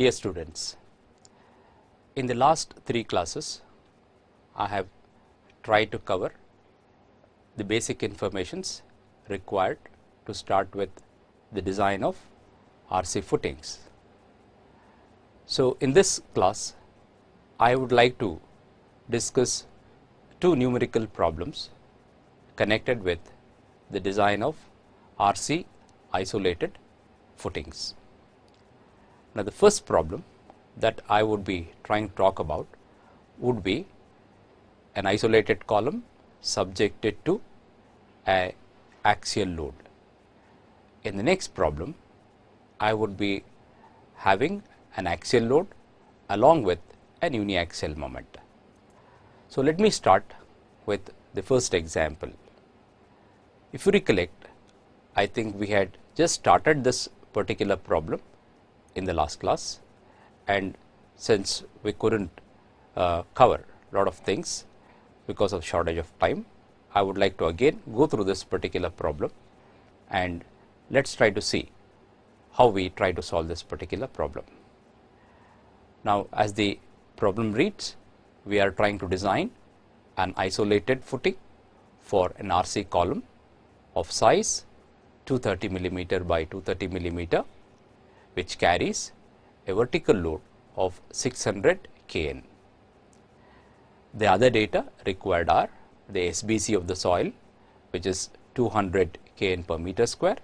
Dear students, in the last three classes, I have tried to cover the basic informations required to start with the design of RC footings. So, in this class, I would like to discuss two numerical problems connected with the design of RC isolated footings. Now, the first problem that I would be trying to talk about would be an isolated column subjected to a axial load. In the next problem, I would be having an axial load along with an uniaxial moment. So, let me start with the first example. If you recollect, I think we had just started this particular problem in the last class and since we couldn't uh, cover a lot of things because of shortage of time, I would like to again go through this particular problem and let us try to see how we try to solve this particular problem. Now, as the problem reads, we are trying to design an isolated footing for an RC column of size 230 millimeter by 230 millimeter which carries a vertical load of 600 kN. The other data required are the SBC of the soil which is 200 kN per meter square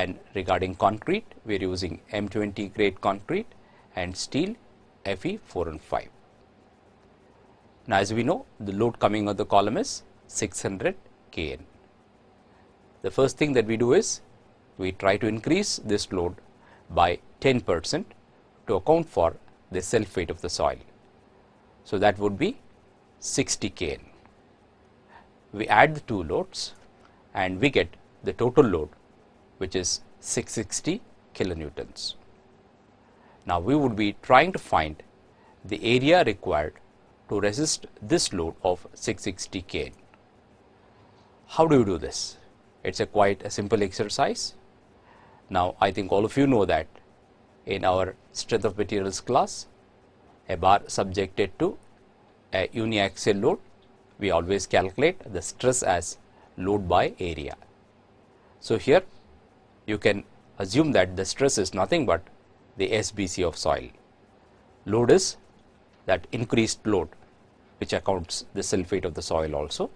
and regarding concrete we are using M20 grade concrete and steel Fe 4 and 5. Now, as we know the load coming on the column is 600 Kn. The first thing that we do is we try to increase this load by 10 percent to account for the sulphate of the soil. So, that would be 60 kN. We add the two loads and we get the total load which is 660 kilonewtons. Now, we would be trying to find the area required to resist this load of 660 kN. How do you do this? It is a quite a simple exercise. Now, I think all of you know that in our strength of materials class, a bar subjected to a uniaxial load, we always calculate the stress as load by area. So, here you can assume that the stress is nothing but the SBC of soil. Load is that increased load which accounts the sulfate of the soil also.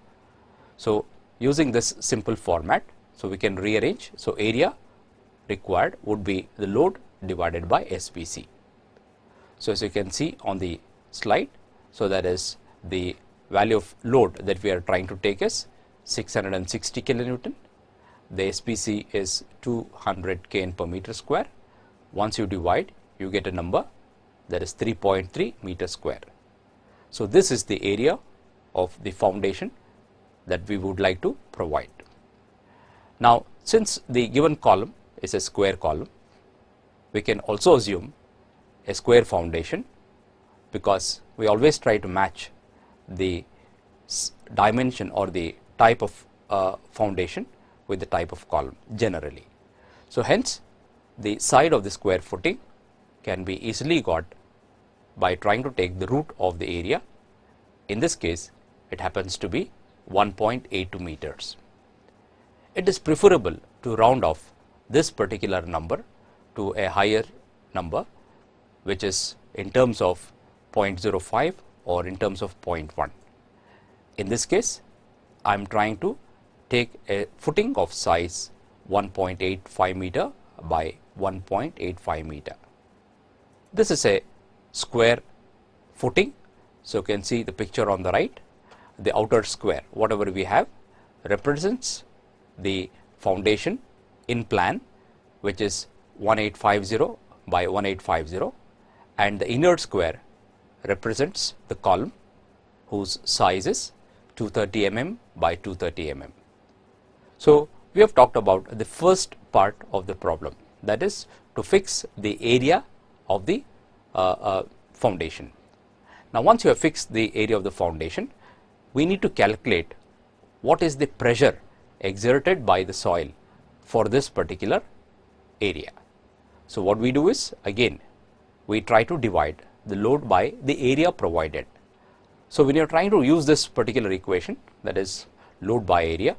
So, using this simple format, so we can rearrange. So, area required would be the load divided by SPC. So, as you can see on the slide, so that is the value of load that we are trying to take is 660 kilonewton. The SPC is 200 kN per meter square. Once you divide, you get a number that is 3.3 meter square. So, this is the area of the foundation that we would like to provide. Now, since the given column is a square column. We can also assume a square foundation because we always try to match the dimension or the type of uh, foundation with the type of column generally. So, hence the side of the square footing can be easily got by trying to take the root of the area. In this case, it happens to be 1.82 meters. It is preferable to round off this particular number to a higher number which is in terms of 0.05 or in terms of 0.1. In this case, I am trying to take a footing of size 1.85 meter by 1.85 meter. This is a square footing. So, you can see the picture on the right, the outer square whatever we have represents the foundation in plan which is 1850 by 1850 and the inner square represents the column whose size is 230 mm by 230 mm. So, we have talked about the first part of the problem that is to fix the area of the uh, uh, foundation. Now, once you have fixed the area of the foundation, we need to calculate what is the pressure exerted by the soil for this particular area. So, what we do is again we try to divide the load by the area provided. So, when you are trying to use this particular equation that is load by area,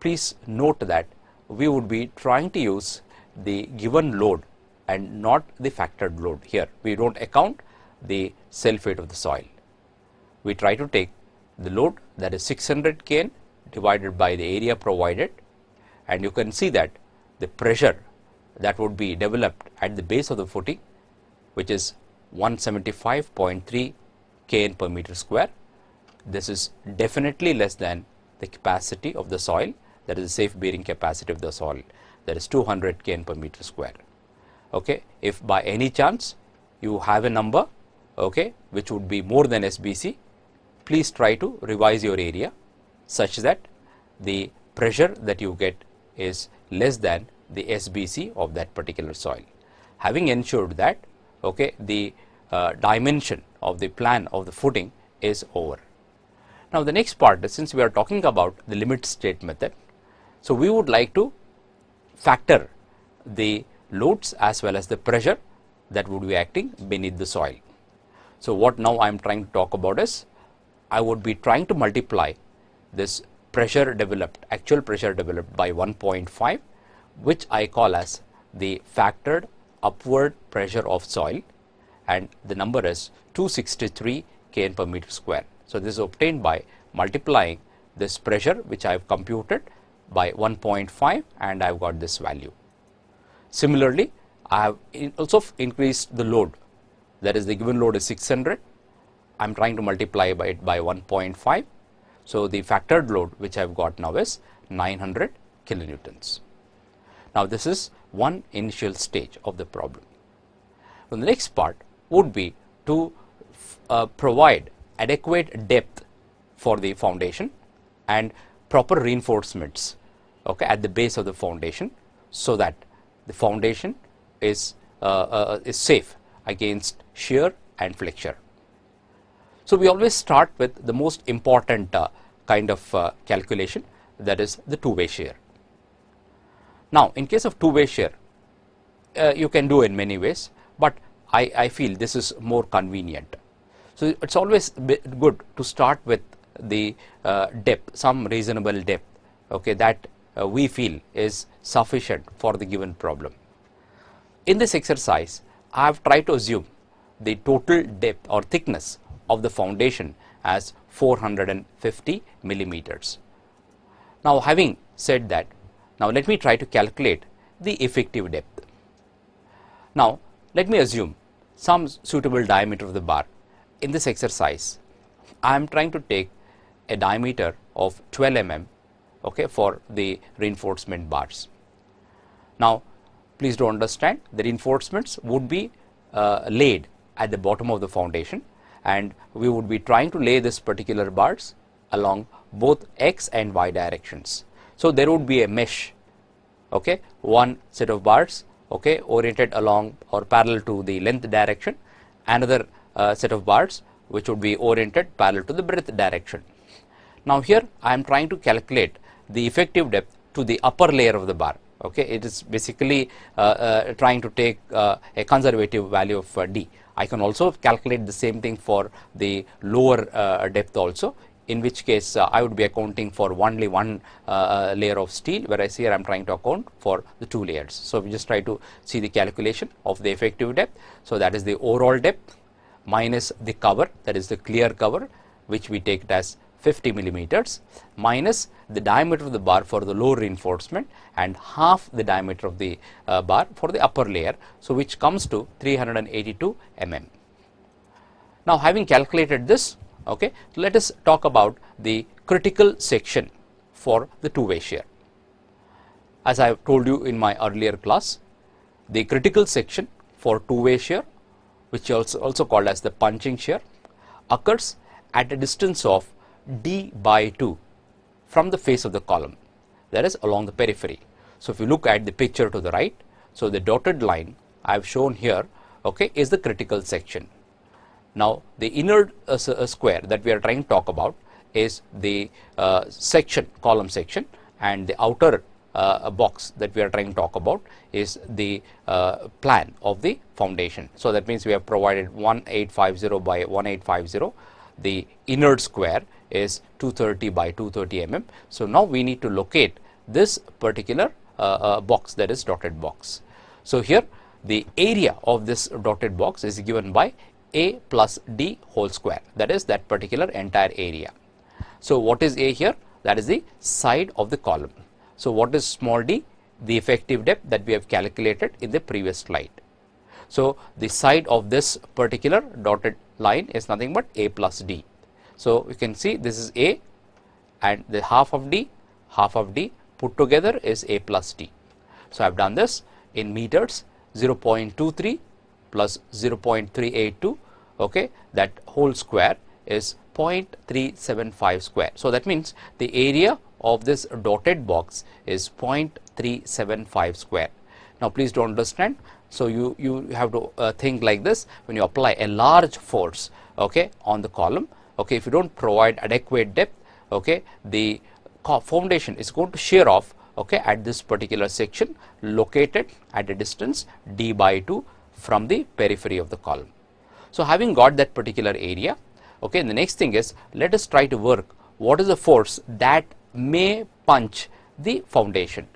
please note that we would be trying to use the given load and not the factored load here. We do not account the self weight of the soil. We try to take the load that is 600 kN divided by the area provided and you can see that the pressure that would be developed at the base of the footing which is 175.3 kN per meter square. This is definitely less than the capacity of the soil that is the safe bearing capacity of the soil that is 200 kN per meter square. Okay. If by any chance you have a number okay, which would be more than SBC, please try to revise your area such that the pressure that you get is less than the SBC of that particular soil. Having ensured that okay, the uh, dimension of the plan of the footing is over. Now, the next part is since we are talking about the limit state method, so we would like to factor the loads as well as the pressure that would be acting beneath the soil. So, what now I am trying to talk about is I would be trying to multiply this pressure developed, actual pressure developed by 1.5, which I call as the factored upward pressure of soil and the number is 263 kN per meter square. So, this is obtained by multiplying this pressure which I have computed by 1.5 and I have got this value. Similarly, I have in also increased the load that is the given load is 600, I am trying to multiply by it by 1.5 so, the factored load which I have got now is 900 kilonewtons. Now, this is one initial stage of the problem. So, the next part would be to uh, provide adequate depth for the foundation and proper reinforcements okay, at the base of the foundation, so that the foundation is, uh, uh, is safe against shear and flexure. So we always start with the most important uh, kind of uh, calculation that is the two-way shear. Now in case of two-way shear, uh, you can do in many ways, but I, I feel this is more convenient. So it's always good to start with the uh, depth, some reasonable depth okay, that uh, we feel is sufficient for the given problem. In this exercise, I have tried to assume the total depth or thickness of the foundation as 450 millimeters. Now, having said that, now let me try to calculate the effective depth. Now, let me assume some suitable diameter of the bar. In this exercise, I am trying to take a diameter of 12 mm okay, for the reinforcement bars. Now, please do understand the reinforcements would be uh, laid at the bottom of the foundation and we would be trying to lay this particular bars along both x and y directions. So there would be a mesh, okay, one set of bars, okay, oriented along or parallel to the length direction, another uh, set of bars which would be oriented parallel to the breadth direction. Now here I am trying to calculate the effective depth to the upper layer of the bar okay it is basically uh, uh, trying to take uh, a conservative value of uh, d i can also calculate the same thing for the lower uh, depth also in which case uh, i would be accounting for only one layer of steel whereas here i'm trying to account for the two layers so we just try to see the calculation of the effective depth so that is the overall depth minus the cover that is the clear cover which we take it as 50 millimeters minus the diameter of the bar for the low reinforcement and half the diameter of the uh, bar for the upper layer. So, which comes to 382 mm. Now, having calculated this, okay, let us talk about the critical section for the two-way shear. As I have told you in my earlier class, the critical section for two-way shear, which is also called as the punching shear, occurs at a distance of d by 2 from the face of the column that is along the periphery. So, if you look at the picture to the right, so the dotted line I have shown here okay, is the critical section. Now, the inner uh, uh square that we are trying to talk about is the uh, section column section and the outer uh, box that we are trying to talk about is the uh, plan of the foundation. So, that means we have provided 1850 by 1850 the inner square is 230 by 230 mm. So, now we need to locate this particular uh, uh, box that is dotted box. So, here the area of this dotted box is given by a plus d whole square that is that particular entire area. So, what is a here? That is the side of the column. So, what is small d? The effective depth that we have calculated in the previous slide. So, the side of this particular dotted line is nothing but a plus d. So, you can see this is A and the half of D, half of D put together is A plus D. So, I have done this in meters 0.23 plus 0.382 okay, that whole square is 0.375 square. So, that means the area of this dotted box is 0.375 square. Now, please do not understand. So, you, you have to uh, think like this when you apply a large force okay, on the column okay if you don't provide adequate depth okay the foundation is going to shear off okay at this particular section located at a distance d by 2 from the periphery of the column so having got that particular area okay the next thing is let us try to work what is the force that may punch the foundation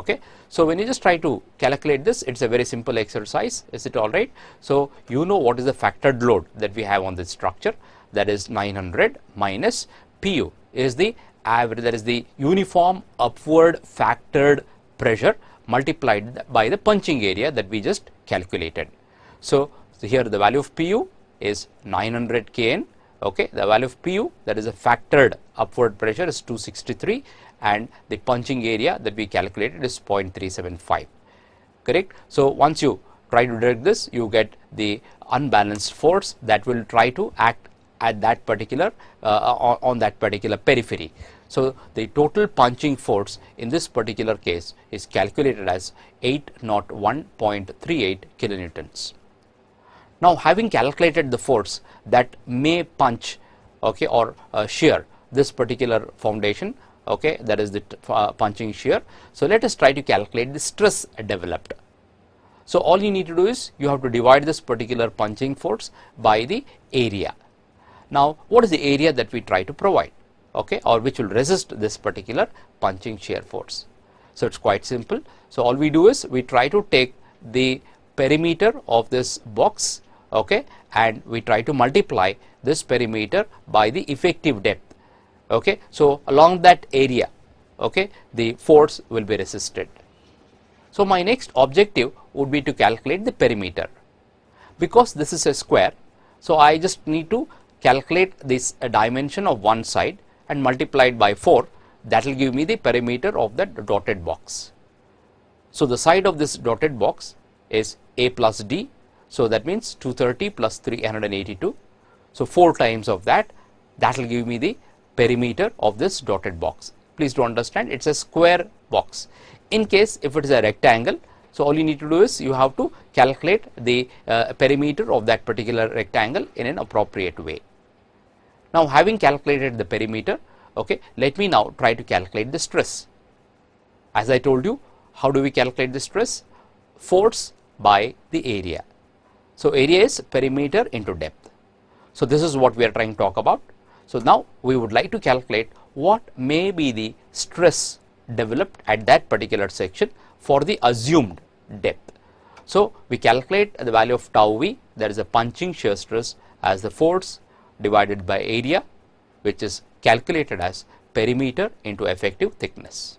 okay so when you just try to calculate this it's a very simple exercise is it all right so you know what is the factored load that we have on this structure that is 900 minus PU is the average that is the uniform upward factored pressure multiplied by the punching area that we just calculated. So, so here the value of PU is 900 Kn okay the value of pu that is a factored upward pressure is 263 and the punching area that we calculated is 0.375 correct so once you try to direct this you get the unbalanced force that will try to act at that particular uh, on, on that particular periphery. So the total punching force in this particular case is calculated as 801.38 kilonewtons. Now having calculated the force that may punch okay, or uh, shear this particular foundation okay, that is the uh, punching shear. So let us try to calculate the stress developed. So all you need to do is you have to divide this particular punching force by the area. Now, what is the area that we try to provide okay, or which will resist this particular punching shear force? So, it is quite simple. So, all we do is we try to take the perimeter of this box okay, and we try to multiply this perimeter by the effective depth. Okay. So, along that area okay, the force will be resisted. So, my next objective would be to calculate the perimeter. Because this is a square, so I just need to calculate this uh, dimension of one side and multiply it by 4 that will give me the perimeter of that dotted box. So, the side of this dotted box is a plus d. So, that means 230 plus 382. So, 4 times of that that will give me the perimeter of this dotted box. Please do understand it is a square box. In case if it is a rectangle, so all you need to do is you have to calculate the uh, perimeter of that particular rectangle in an appropriate way. Now having calculated the perimeter, okay, let me now try to calculate the stress. As I told you, how do we calculate the stress? Force by the area. So area is perimeter into depth. So this is what we are trying to talk about. So now we would like to calculate what may be the stress developed at that particular section for the assumed depth. So we calculate the value of tau v that is the punching shear stress as the force divided by area which is calculated as perimeter into effective thickness.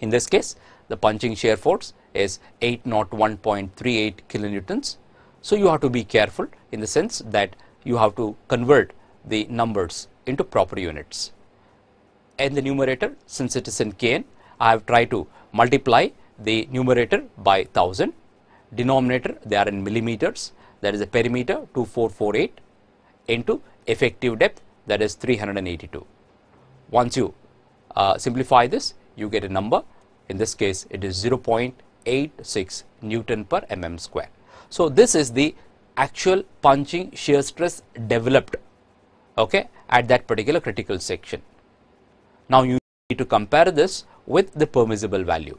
In this case, the punching shear force is 801.38 kilonewtons. So, you have to be careful in the sense that you have to convert the numbers into proper units. In the numerator, since it is in kN, I have tried to multiply the numerator by 1000. Denominator, they are in millimeters. That is a perimeter 2448 into effective depth that is 382. Once you uh, simplify this, you get a number. In this case, it is 0.86 Newton per mm square. So, this is the actual punching shear stress developed okay, at that particular critical section. Now, you need to compare this with the permissible value.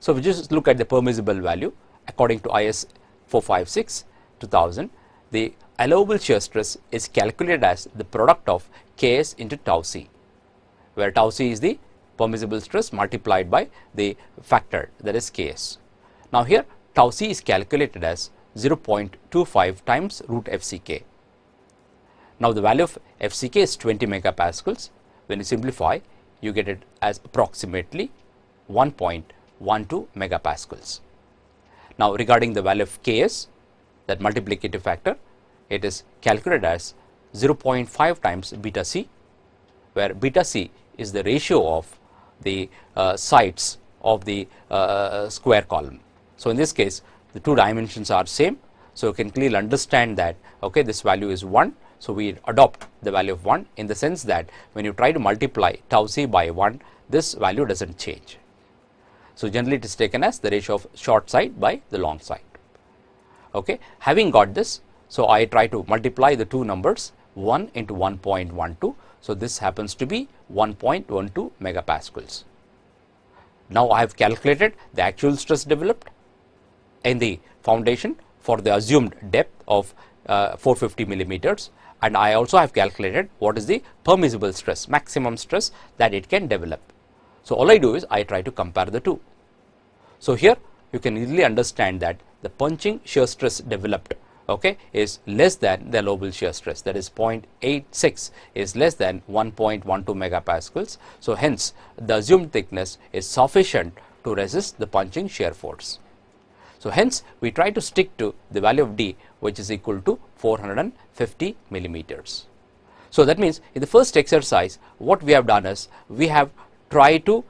So, we just look at the permissible value according to IS 456 2000, the allowable shear stress is calculated as the product of Ks into tau c, where tau c is the permissible stress multiplied by the factor that is Ks. Now, here tau c is calculated as 0.25 times root FCK. Now, the value of FCK is 20 megapascals. When you simplify, you get it as approximately 1.12 megapascals. Now, regarding the value of Ks, that multiplicative factor, it is calculated as 0.5 times beta c where beta c is the ratio of the uh, sides of the uh, square column. So, in this case the two dimensions are same. So, you can clearly understand that okay, this value is 1. So, we adopt the value of 1 in the sense that when you try to multiply tau c by 1 this value does not change. So, generally it is taken as the ratio of short side by the long side. Okay. Having got this so I try to multiply the two numbers 1 into 1.12. So this happens to be 1.12 megapascals. Now I have calculated the actual stress developed in the foundation for the assumed depth of uh, 450 millimeters and I also have calculated what is the permissible stress, maximum stress that it can develop. So all I do is I try to compare the two. So here you can easily understand that the punching shear stress developed okay, is less than the local shear stress that is 0.86 is less than 1.12 megapascals. So, hence the assumed thickness is sufficient to resist the punching shear force. So, hence we try to stick to the value of D which is equal to 450 millimeters. So, that means in the first exercise what we have done is we have tried to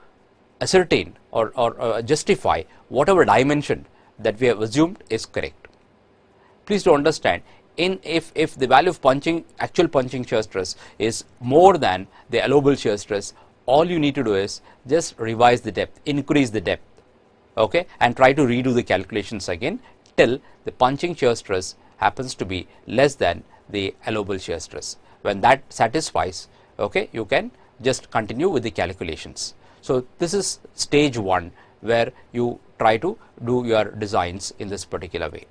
ascertain or, or uh, justify whatever dimension that we have assumed is correct. Please do understand, in if, if the value of punching, actual punching shear stress is more than the allowable shear stress, all you need to do is just revise the depth, increase the depth okay, and try to redo the calculations again till the punching shear stress happens to be less than the allowable shear stress. When that satisfies, okay, you can just continue with the calculations. So, this is stage 1 where you try to do your designs in this particular way.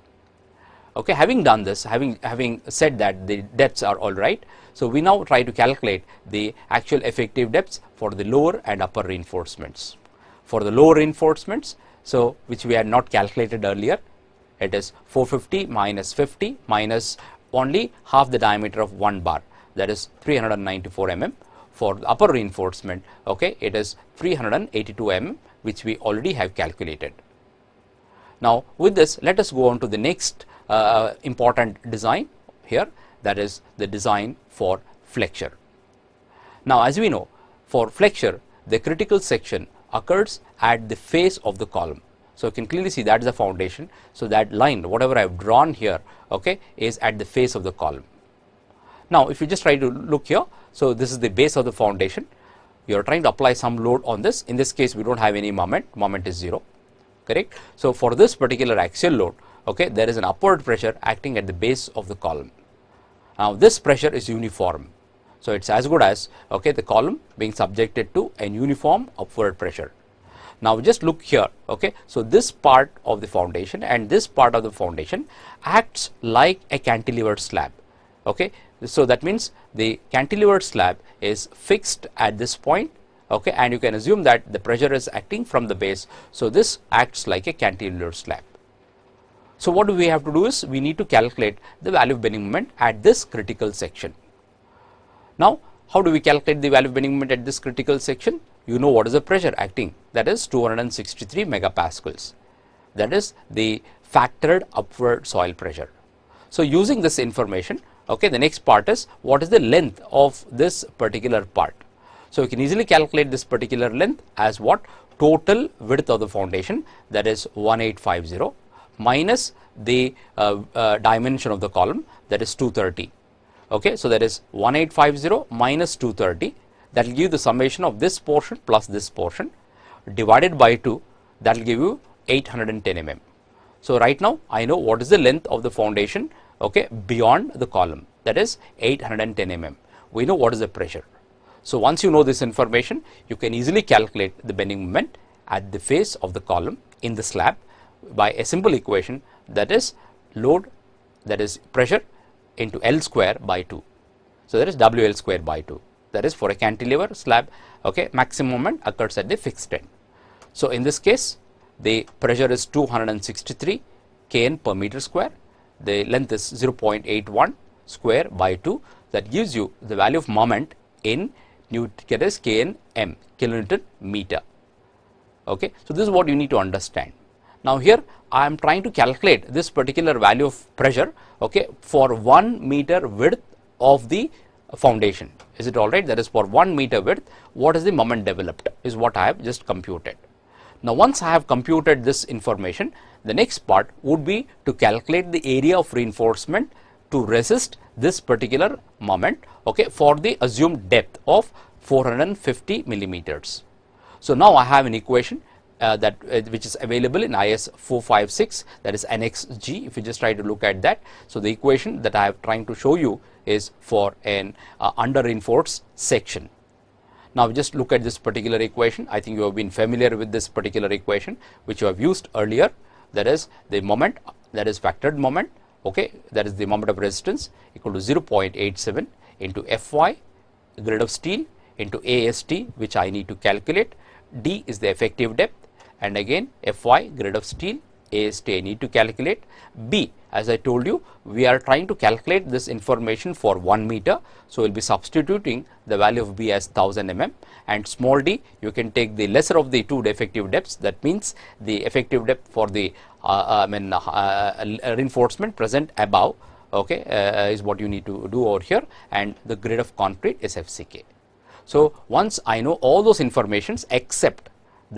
Okay, having done this, having, having said that the depths are all right, so we now try to calculate the actual effective depths for the lower and upper reinforcements. For the lower reinforcements, so which we had not calculated earlier, it is 450 minus 50 minus only half the diameter of one bar that is 394 mm. For the upper reinforcement, okay, it is 382 mm which we already have calculated. Now, with this let us go on to the next uh, uh, important design here that is the design for flexure. Now as we know for flexure the critical section occurs at the face of the column. So you can clearly see that is the foundation. So that line whatever I have drawn here okay, is at the face of the column. Now if you just try to look here, so this is the base of the foundation. You are trying to apply some load on this. In this case we do not have any moment, moment is 0 correct. So for this particular axial load okay, there is an upward pressure acting at the base of the column. Now, this pressure is uniform. So, it is as good as okay, the column being subjected to an uniform upward pressure. Now, just look here. Okay, So, this part of the foundation and this part of the foundation acts like a cantilever slab. Okay, So, that means the cantilever slab is fixed at this point okay, and you can assume that the pressure is acting from the base. So, this acts like a cantilever slab. So, what do we have to do is we need to calculate the value of bending moment at this critical section. Now, how do we calculate the value of bending moment at this critical section? You know what is the pressure acting that is 263 megapascals that is the factored upward soil pressure. So, using this information okay the next part is what is the length of this particular part. So, you can easily calculate this particular length as what total width of the foundation that is 1850 minus the uh, uh, dimension of the column that is 230. Okay, so that is 1850 minus 230 that will give the summation of this portion plus this portion divided by 2 that will give you 810 mm. So right now I know what is the length of the foundation okay beyond the column that is 810 mm. We know what is the pressure. So once you know this information you can easily calculate the bending moment at the face of the column in the slab by a simple equation that is load that is pressure into L square by 2. So, that is WL square by 2 that is for a cantilever slab okay maximum moment occurs at the fixed end. So, in this case the pressure is 263 kN per meter square the length is 0.81 square by 2 that gives you the value of moment in Newton is kN m kilonewton meter. Okay. So, this is what you need to understand. Now here I am trying to calculate this particular value of pressure okay, for 1 meter width of the foundation. Is it alright? That is for 1 meter width what is the moment developed is what I have just computed. Now once I have computed this information the next part would be to calculate the area of reinforcement to resist this particular moment okay, for the assumed depth of 450 millimeters. So now I have an equation uh, that uh, which is available in IS 456 that is annex G if you just try to look at that. So the equation that I am trying to show you is for an uh, under reinforced section. Now just look at this particular equation I think you have been familiar with this particular equation which you have used earlier that is the moment that is factored moment okay that is the moment of resistance equal to 0.87 into Fy grade of steel into AST which I need to calculate D is the effective depth and again Fy grade of steel A stay need to calculate B as I told you we are trying to calculate this information for 1 meter. So, we will be substituting the value of B as 1000 mm and small d you can take the lesser of the two effective depths that means the effective depth for the uh, uh I mean uh, uh, reinforcement present above okay, uh, is what you need to do over here and the grade of concrete is FCK. So, once I know all those informations except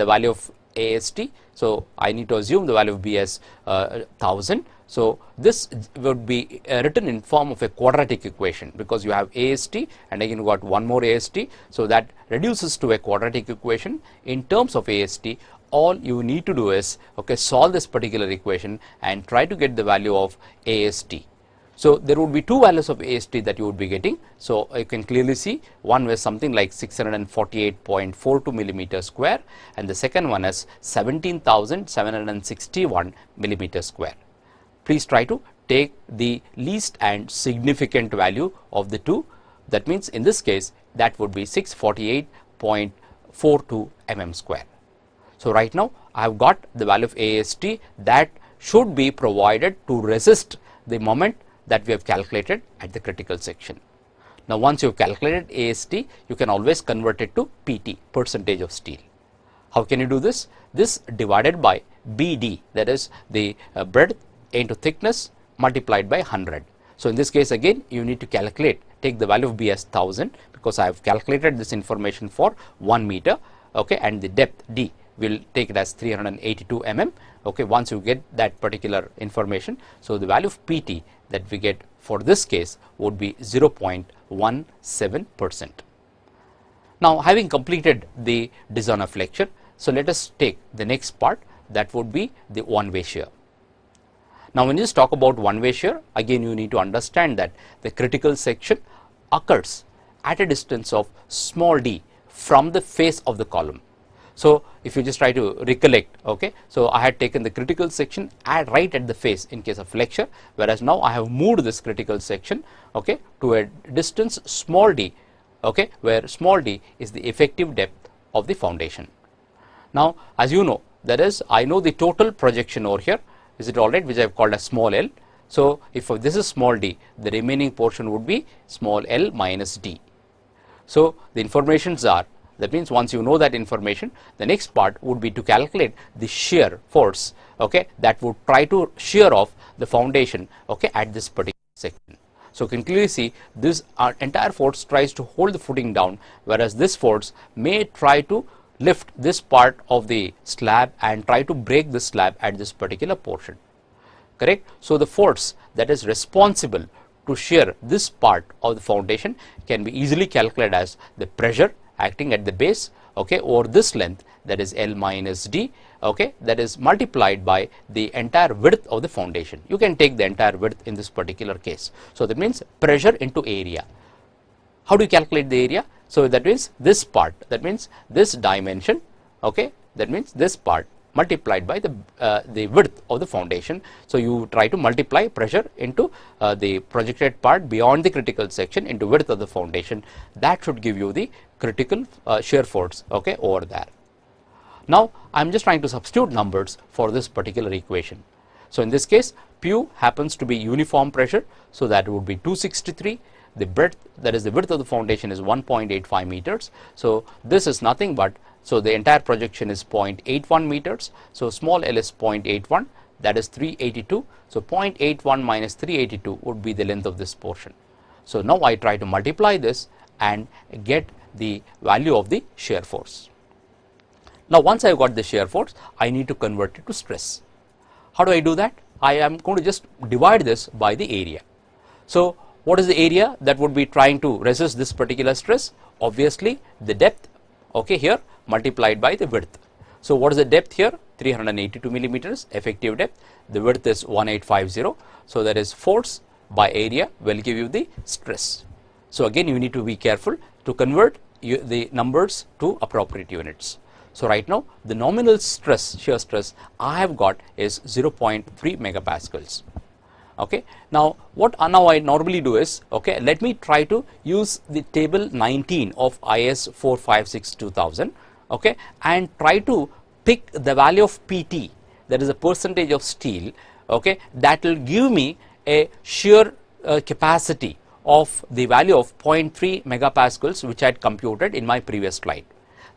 the value of AST. So, I need to assume the value of B as uh, 1000. So, this would be uh, written in form of a quadratic equation because you have AST and again you got one more AST. So, that reduces to a quadratic equation in terms of AST all you need to do is okay solve this particular equation and try to get the value of AST. So there would be two values of AST that you would be getting. So uh, you can clearly see one was something like 648.42 millimeter square and the second one is 17,761 millimeter square. Please try to take the least and significant value of the two. That means in this case that would be 648.42 mm square. So right now I have got the value of AST that should be provided to resist the moment that we have calculated at the critical section. Now, once you have calculated AST, you can always convert it to PT percentage of steel. How can you do this? This divided by BD that is the uh, breadth into thickness multiplied by 100. So, in this case again you need to calculate take the value of B as 1000 because I have calculated this information for 1 meter okay, and the depth D will take it as 382 mm. Okay, once you get that particular information. So, the value of PT that we get for this case would be 0.17 percent. Now having completed the design of lecture, so let us take the next part that would be the one-way shear. Now when you talk about one-way shear, again you need to understand that the critical section occurs at a distance of small d from the face of the column. So if you just try to recollect, okay, so I had taken the critical section at right at the face in case of flexure, whereas now I have moved this critical section, okay, to a distance small d, okay, where small d is the effective depth of the foundation. Now as you know, that is I know the total projection over here, is it alright, which I have called as small l. So if this is small d, the remaining portion would be small l minus d. So the informations are that means once you know that information, the next part would be to calculate the shear force okay, that would try to shear off the foundation okay, at this particular section. So, you can clearly see this uh, entire force tries to hold the footing down whereas this force may try to lift this part of the slab and try to break the slab at this particular portion correct. So, the force that is responsible to shear this part of the foundation can be easily calculated as the pressure acting at the base okay over this length that is L minus D okay that is multiplied by the entire width of the foundation. You can take the entire width in this particular case. So that means pressure into area. How do you calculate the area? So that means this part that means this dimension okay that means this part multiplied by the uh, the width of the foundation. So you try to multiply pressure into uh, the projected part beyond the critical section into width of the foundation. That should give you the critical uh, shear force okay over there. Now I am just trying to substitute numbers for this particular equation. So in this case pu happens to be uniform pressure so that would be 263 the breadth that is the width of the foundation is 1.85 meters. So this is nothing but so the entire projection is 0.81 meters. So small l is 0.81 that is 382. So 0.81 minus 382 would be the length of this portion. So now I try to multiply this and get the value of the shear force. Now, once I have got the shear force, I need to convert it to stress. How do I do that? I am going to just divide this by the area. So, what is the area that would be trying to resist this particular stress? Obviously, the depth okay, here multiplied by the width. So, what is the depth here? 382 millimeters effective depth. The width is 1850. So, that is force by area will give you the stress. So, again you need to be careful to convert the numbers to appropriate units. So, right now the nominal stress shear stress I have got is 0.3 megapascals. Okay. Now, what now I normally do is okay, let me try to use the table 19 of IS 456 2000 okay, and try to pick the value of PT that is a percentage of steel okay, that will give me a shear uh, capacity of the value of 0.3 megapascals which I had computed in my previous slide.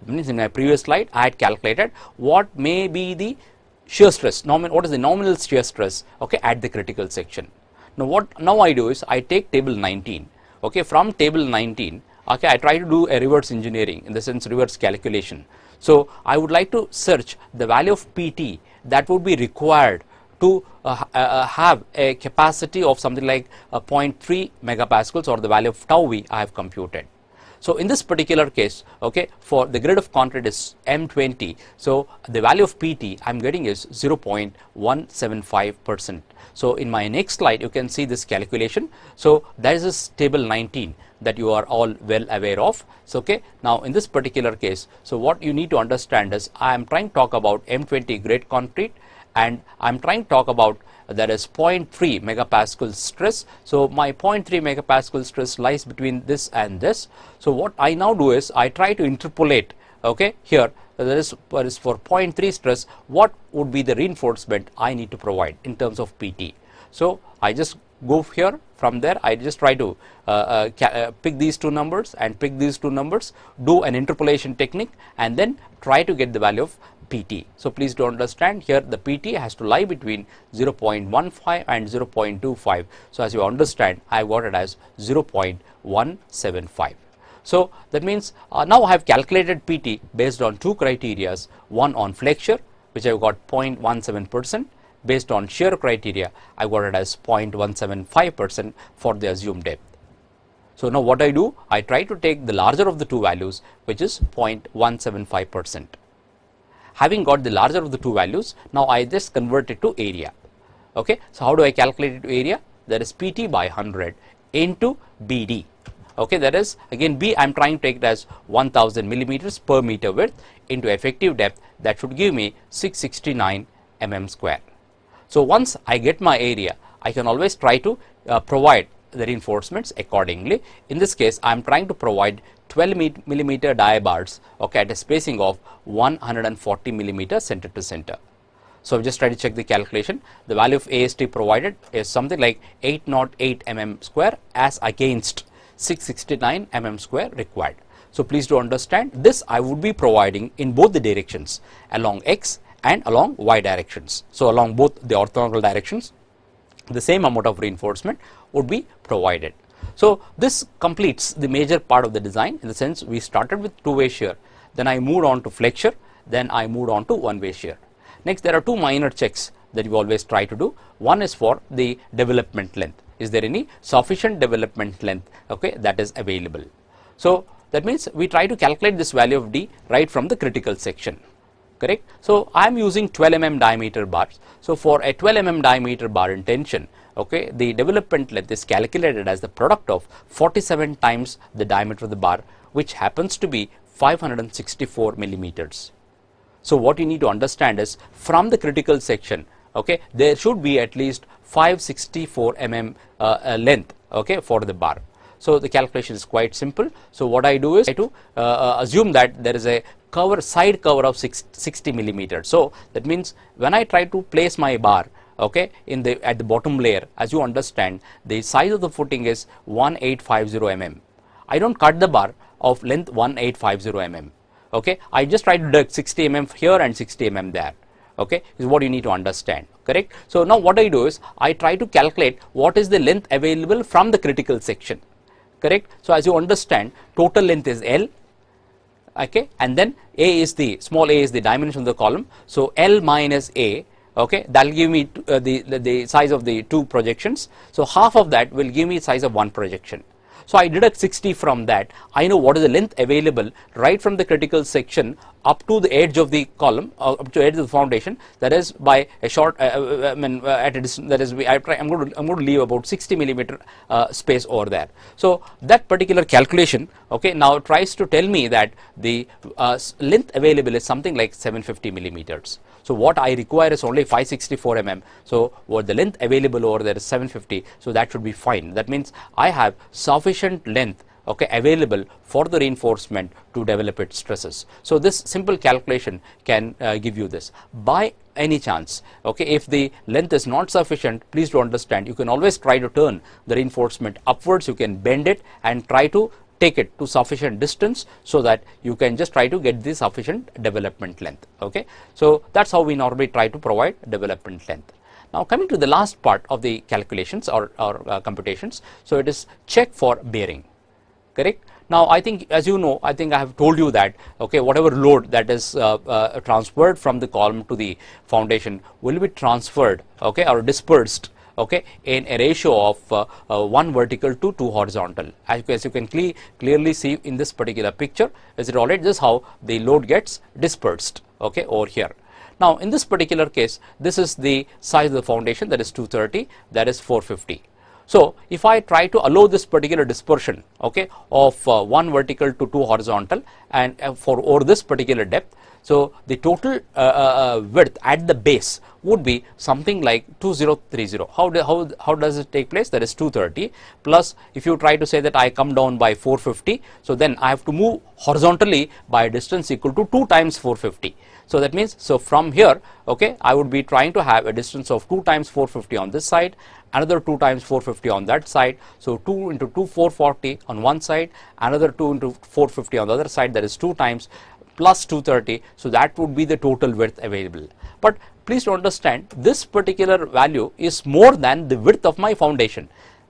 Means in my previous slide I had calculated what may be the shear stress, nominal, what is the nominal shear stress okay, at the critical section. Now what now I do is I take table 19 okay, from table 19 okay, I try to do a reverse engineering in the sense reverse calculation. So I would like to search the value of PT that would be required to uh, uh, uh, have a capacity of something like 0.3 megapascals or the value of tau v I have computed. So in this particular case, okay, for the grid of concrete is M20. So the value of PT I'm getting is 0.175%. So in my next slide, you can see this calculation. So that is this table 19 that you are all well aware of. So okay, now in this particular case, so what you need to understand is I am trying to talk about M20 grid concrete and I'm trying to talk about that is 0.3 megapascal stress. So my 0.3 megapascal stress lies between this and this. So what I now do is I try to interpolate okay here that is, that is for 0.3 stress what would be the reinforcement I need to provide in terms of PT. So I just go here from there I just try to uh, uh, uh, pick these two numbers and pick these two numbers do an interpolation technique and then try to get the value of PT. So, please do understand here the PT has to lie between 0.15 and 0.25. So, as you understand I got it as 0.175. So, that means uh, now I have calculated PT based on two criterias one on flexure which I got 0.17 percent based on shear criteria I got it as 0.175 percent for the assumed depth. So, now what I do I try to take the larger of the two values which is 0.175 percent having got the larger of the two values now I just convert it to area okay so how do I calculate it to area that is PT by 100 into BD okay that is again B I am trying to take it as 1000 millimeters per meter width into effective depth that should give me 669 mm square. So once I get my area I can always try to uh, provide the reinforcements accordingly. In this case, I am trying to provide 12 millimeter die bars okay, at a spacing of 140 millimeter center to center. So, just try to check the calculation. The value of AST provided is something like 808 mm square as against 669 mm square required. So, please do understand this I would be providing in both the directions along x and along y directions. So, along both the orthogonal directions the same amount of reinforcement would be provided. So this completes the major part of the design in the sense we started with two-way shear, then I moved on to flexure, then I moved on to one-way shear. Next there are two minor checks that you always try to do. One is for the development length. Is there any sufficient development length okay, that is available? So that means we try to calculate this value of d right from the critical section correct. So, I am using 12 mm diameter bars. So, for a 12 mm diameter bar in tension, okay, the development length is calculated as the product of 47 times the diameter of the bar which happens to be 564 millimeters. So, what you need to understand is from the critical section, okay, there should be at least 564 mm uh, uh, length okay, for the bar. So, the calculation is quite simple. So, what I do is I to uh, uh, assume that there is a cover side cover of six, 60 millimeter. So, that means when I try to place my bar okay in the at the bottom layer as you understand the size of the footing is 1850 mm. I do not cut the bar of length 1850 mm okay I just try to duct 60 mm here and 60 mm there okay is what you need to understand correct. So, now what I do is I try to calculate what is the length available from the critical section correct. So, as you understand total length is L okay and then A is the small a is the dimension of the column. So, L minus A okay that will give me uh, the, the, the size of the two projections. So, half of that will give me size of one projection. So, I deduct 60 from that I know what is the length available right from the critical section up to the edge of the column, uh, up to edge of the foundation. That is by a short, uh, uh I mean, uh, at a distance. That is, we, I try, I'm going to, I'm going to leave about 60 millimeter uh, space over there. So that particular calculation, okay, now tries to tell me that the uh, length available is something like 750 millimeters. So what I require is only 564 mm. So what the length available over there is 750. So that should be fine. That means I have sufficient length okay, available for the reinforcement to develop its stresses. So, this simple calculation can uh, give you this. By any chance, okay, if the length is not sufficient, please do understand, you can always try to turn the reinforcement upwards, you can bend it and try to take it to sufficient distance so that you can just try to get the sufficient development length. Okay, So, that is how we normally try to provide development length. Now, coming to the last part of the calculations or, or uh, computations, so it is check for bearing correct now i think as you know i think i have told you that okay whatever load that is uh, uh, transferred from the column to the foundation will be transferred okay or dispersed okay in a ratio of uh, uh, one vertical to two horizontal as, as you can cle clearly see in this particular picture is it alright this is how the load gets dispersed okay over here now in this particular case this is the size of the foundation that is 230 that is 450 so if I try to allow this particular dispersion okay, of uh, one vertical to two horizontal and uh, for over this particular depth, so the total uh, uh, uh, width at the base would be something like 2030. How, do, how, how does it take place? That is 230 plus if you try to say that I come down by 450, so then I have to move horizontally by a distance equal to 2 times 450. So that means, so from here, okay, I would be trying to have a distance of 2 times 450 on this side, another 2 times 450 on that side. So 2 into 2, 440 on one side, another 2 into 450 on the other side, that is 2 times plus 230 so that would be the total width available but please understand this particular value is more than the width of my foundation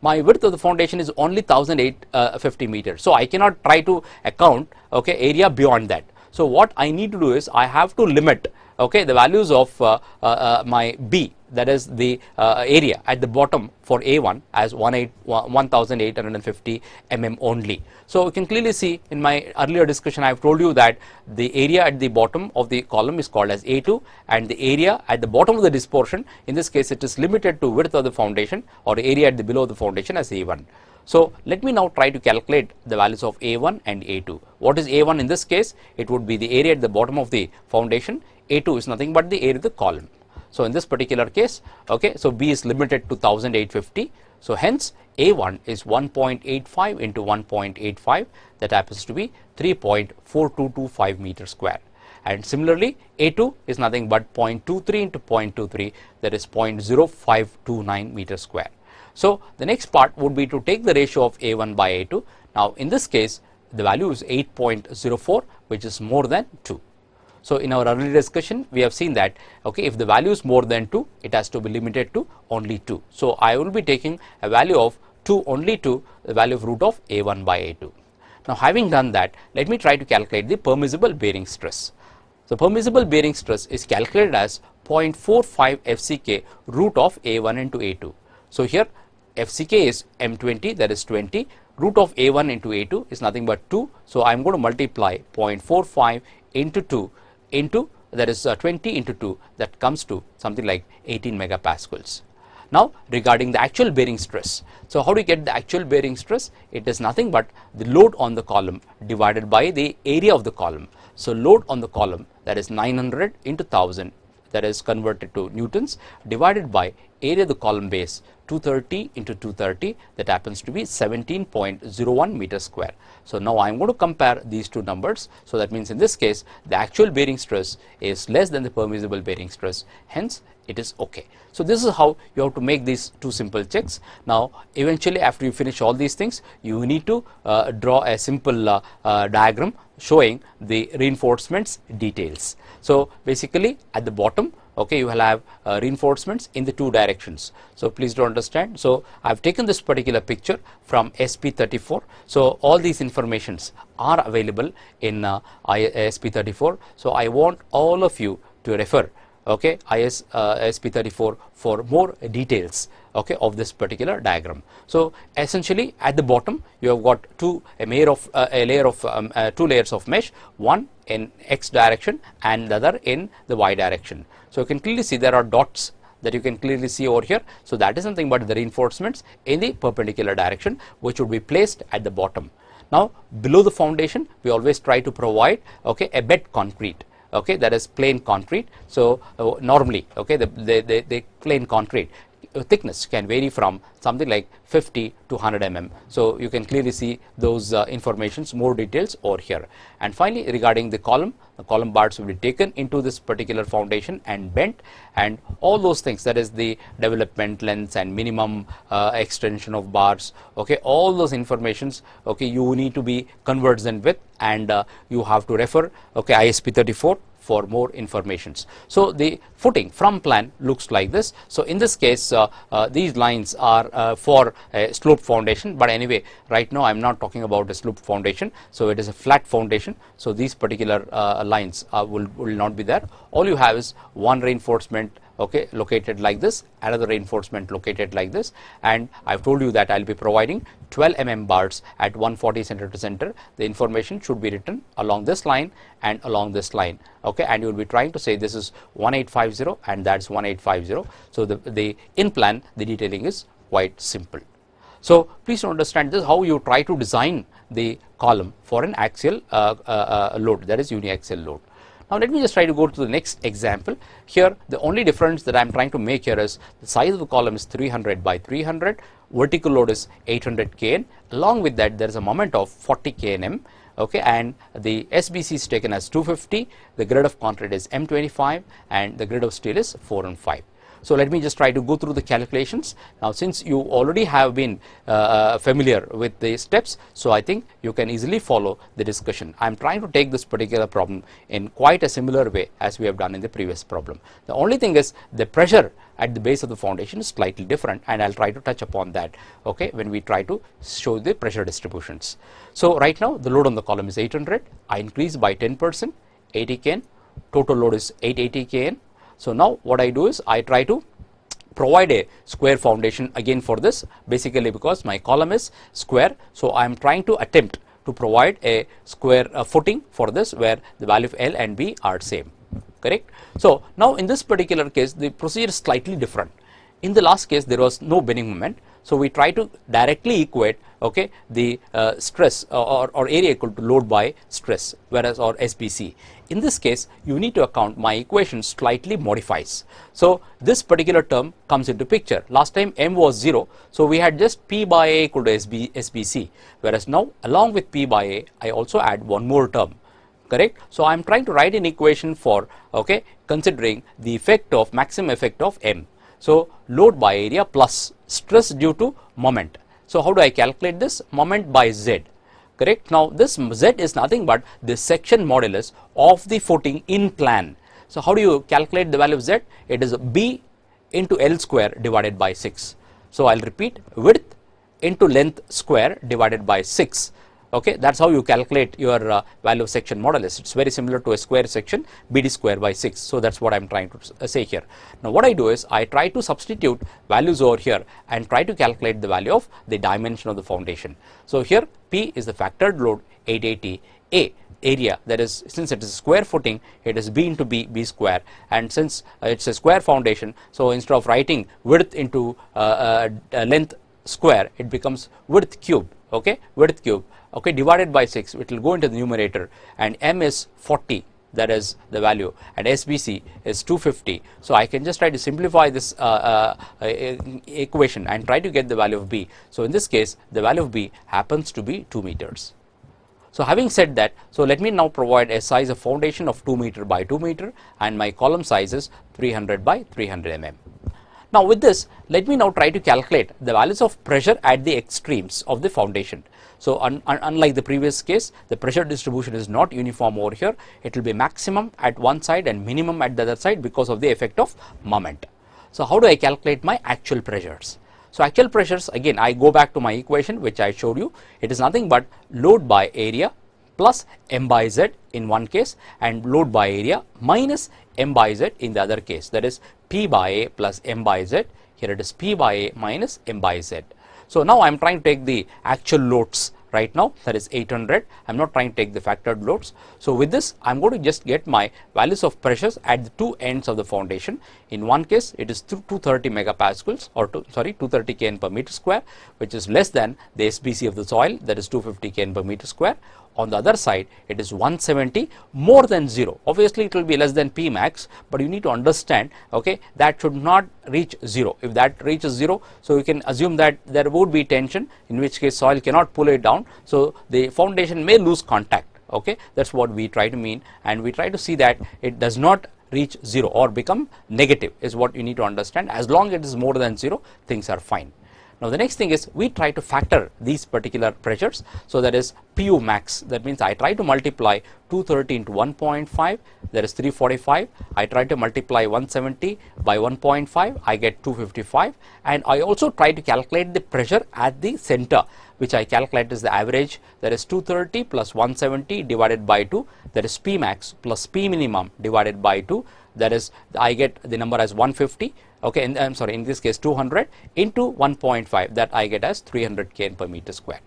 my width of the foundation is only 1850 uh, meters so I cannot try to account okay area beyond that so what I need to do is I have to limit okay the values of uh, uh, uh, my B that is the uh, area at the bottom for A1 as 1850 mm only. So you can clearly see in my earlier discussion I have told you that the area at the bottom of the column is called as A2 and the area at the bottom of the dispersion in this case it is limited to width of the foundation or area at the below the foundation as A1. So let me now try to calculate the values of A1 and A2. What is A1 in this case? It would be the area at the bottom of the foundation. A2 is nothing but the area of the column. So in this particular case, okay, so B is limited to 1850. So hence A1 is 1.85 into 1.85 that happens to be 3.4225 meter square. And similarly, A2 is nothing but 0.23 into 0.23 that is 0.0529 meter square. So the next part would be to take the ratio of A1 by A2. Now in this case, the value is 8.04 which is more than 2. So, in our earlier discussion we have seen that okay, if the value is more than 2 it has to be limited to only 2. So, I will be taking a value of 2 only to the value of root of a1 by a2. Now, having done that let me try to calculate the permissible bearing stress. So, permissible bearing stress is calculated as 0.45 FCK root of a1 into a2. So, here FCK is M20 that is 20 root of a1 into a2 is nothing but 2. So, I am going to multiply 0.45 into 2 into that is uh, 20 into 2 that comes to something like 18 megapascals. Now regarding the actual bearing stress, so how do you get the actual bearing stress? It is nothing but the load on the column divided by the area of the column. So load on the column that is 900 into 1000 that is converted to newtons divided by area of the column base 230 into 230 that happens to be 17.01 meter square. So now I am going to compare these two numbers. So that means in this case the actual bearing stress is less than the permissible bearing stress hence it is okay. So this is how you have to make these two simple checks. Now eventually after you finish all these things you need to uh, draw a simple uh, uh, diagram showing the reinforcements details. So basically at the bottom okay you will have uh, reinforcements in the two directions so please do understand so i've taken this particular picture from sp34 so all these informations are available in uh, sp34 so i want all of you to refer okay is uh, sp34 for more details okay, of this particular diagram. So essentially at the bottom you have got two a layer of uh, a layer of um, uh, two layers of mesh, one in x direction and the other in the y direction. So you can clearly see there are dots that you can clearly see over here. So that is nothing but the reinforcements in the perpendicular direction which would be placed at the bottom. Now below the foundation we always try to provide okay a bed concrete okay that is plain concrete so uh, normally okay the, the, the, the plain concrete uh, thickness can vary from something like 50 to 100 mm. So you can clearly see those uh, informations, more details over here. And finally, regarding the column, the column bars will be taken into this particular foundation and bent and all those things that is the development length and minimum uh, extension of bars, okay, all those informations, okay, you need to be conversant with and uh, you have to refer, okay, ISP 34 for more informations. So the footing from plan looks like this. So in this case, uh, uh, these lines are uh, for a slope foundation, but anyway, right now I am not talking about a slope foundation. So it is a flat foundation. So these particular uh, lines will, will not be there. All you have is one reinforcement okay, located like this, another reinforcement located like this and I have told you that I will be providing 12 mm bars at 140 center to center. The information should be written along this line and along this line okay, and you will be trying to say this is 1850 and that is 1850. So, the, the in plan the detailing is quite simple. So, please understand this how you try to design the column for an axial uh, uh, uh, load that is uniaxial load. Now let me just try to go to the next example. Here the only difference that I am trying to make here is the size of the column is 300 by 300, vertical load is 800 kN, along with that there is a moment of 40 kNm okay and the SBC is taken as 250, the grade of concrete is M25 and the grade of steel is 4 and 5. So let me just try to go through the calculations. Now since you already have been uh, uh familiar with the steps, so I think you can easily follow the discussion. I am trying to take this particular problem in quite a similar way as we have done in the previous problem. The only thing is the pressure at the base of the foundation is slightly different and I will try to touch upon that okay, when we try to show the pressure distributions. So right now the load on the column is 800, I increase by 10 percent 80 kN, total load is 880 kN so now what I do is I try to provide a square foundation again for this basically because my column is square. So I am trying to attempt to provide a square uh, footing for this where the value of L and B are same correct. So now in this particular case the procedure is slightly different. In the last case there was no bending moment. So we try to directly equate okay the uh, stress uh, or, or area equal to load by stress whereas or SBC. In this case you need to account my equation slightly modifies. So this particular term comes into picture. Last time m was 0 so we had just p by a equal to SB, SBC. whereas now along with p by a I also add one more term correct. So I am trying to write an equation for okay considering the effect of maximum effect of m so, load by area plus stress due to moment. So, how do I calculate this? Moment by Z, correct? Now, this Z is nothing but the section modulus of the footing in plan. So, how do you calculate the value of Z? It is B into L square divided by 6. So, I will repeat width into length square divided by 6 okay that's how you calculate your uh, value of section modulus it's very similar to a square section bd square by 6 so that's what i'm trying to uh, say here now what i do is i try to substitute values over here and try to calculate the value of the dimension of the foundation so here p is the factored load 880 a area that is since it is square footing it is b into b b square and since uh, it's a square foundation so instead of writing width into uh, uh, uh, length square it becomes width cube okay width cube okay divided by 6 it will go into the numerator and m is 40 that is the value and SBC is 250 so I can just try to simplify this uh, uh, uh, equation and try to get the value of B so in this case the value of B happens to be 2 meters so having said that so let me now provide a size of foundation of 2 meter by 2 meter and my column size is 300 by 300 mm now with this let me now try to calculate the values of pressure at the extremes of the foundation so un un unlike the previous case, the pressure distribution is not uniform over here. It will be maximum at one side and minimum at the other side because of the effect of moment. So how do I calculate my actual pressures? So actual pressures again I go back to my equation which I showed you. It is nothing but load by area plus m by z in one case and load by area minus m by z in the other case that is p by a plus m by z here it is p by a minus m by z. So now I am trying to take the actual loads right now that is 800 I'm not trying to take the factored loads so with this I'm going to just get my values of pressures at the two ends of the foundation in one case it is 230 megapascals or two, sorry 230 kN per meter square which is less than the SBC of the soil that is 250 kN per meter square on the other side it is 170 more than 0 obviously it will be less than p max but you need to understand okay that should not reach 0 if that reaches 0 so you can assume that there would be tension in which case soil cannot pull it down so the foundation may lose contact okay that's what we try to mean and we try to see that it does not reach 0 or become negative is what you need to understand as long it is more than 0 things are fine now the next thing is we try to factor these particular pressures. So that is PU max that means I try to multiply 230 into 1.5 that is 345 I try to multiply 170 by 1.5 I get 255 and I also try to calculate the pressure at the center which I calculate is the average that is 230 plus 170 divided by 2 that is P max plus P minimum divided by 2 that is I get the number as 150 okay in, I'm sorry in this case 200 into 1.5 that I get as 300 kN per meter square.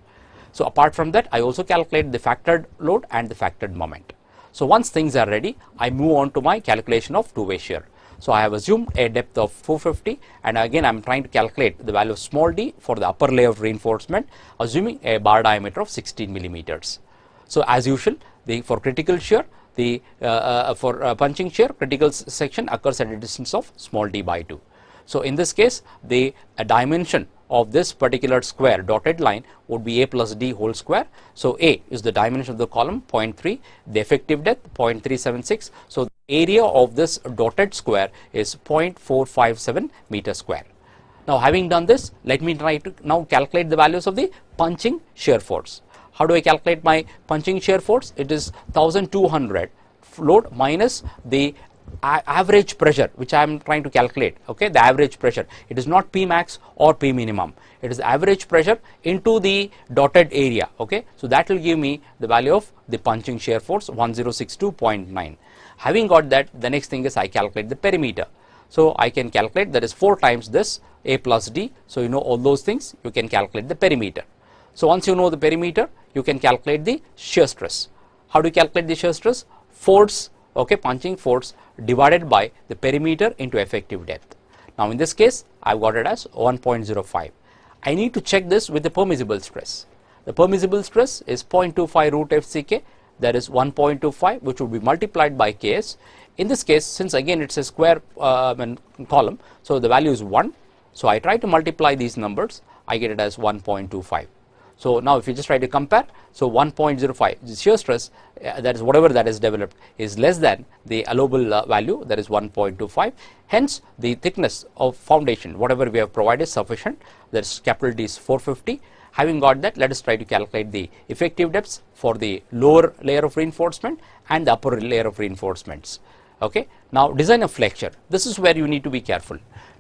So apart from that I also calculate the factored load and the factored moment. So once things are ready I move on to my calculation of two-way shear. So I have assumed a depth of 450 and again I am trying to calculate the value of small d for the upper layer of reinforcement assuming a bar diameter of 16 millimeters. So as usual the, for critical shear the uh, uh, for uh, punching shear critical section occurs at a distance of small d by 2. So in this case the dimension of this particular square dotted line would be a plus d whole square. So a is the dimension of the column 0.3, the effective depth 0.376. So the area of this dotted square is 0.457 meter square. Now having done this, let me try to now calculate the values of the punching shear force. How do I calculate my punching shear force? It is 1200 load minus the average pressure which I am trying to calculate okay the average pressure it is not P max or P minimum it is average pressure into the dotted area okay so that will give me the value of the punching shear force 1062.9 having got that the next thing is I calculate the perimeter so I can calculate that is 4 times this a plus d so you know all those things you can calculate the perimeter so, once you know the perimeter, you can calculate the shear stress. How do you calculate the shear stress? Force, okay, punching force divided by the perimeter into effective depth. Now, in this case, I have got it as 1.05. I need to check this with the permissible stress. The permissible stress is 0.25 root FCK that is 1.25 which would be multiplied by Ks. In this case, since again it is a square uh, column, so the value is 1. So, I try to multiply these numbers, I get it as 1.25. So now if you just try to compare, so 1.05 shear stress uh, that is whatever that is developed is less than the allowable uh, value that is 1.25. Hence the thickness of foundation whatever we have provided sufficient that is capital D is 450. Having got that let us try to calculate the effective depths for the lower layer of reinforcement and the upper layer of reinforcements. Okay. Now design of flexure this is where you need to be careful.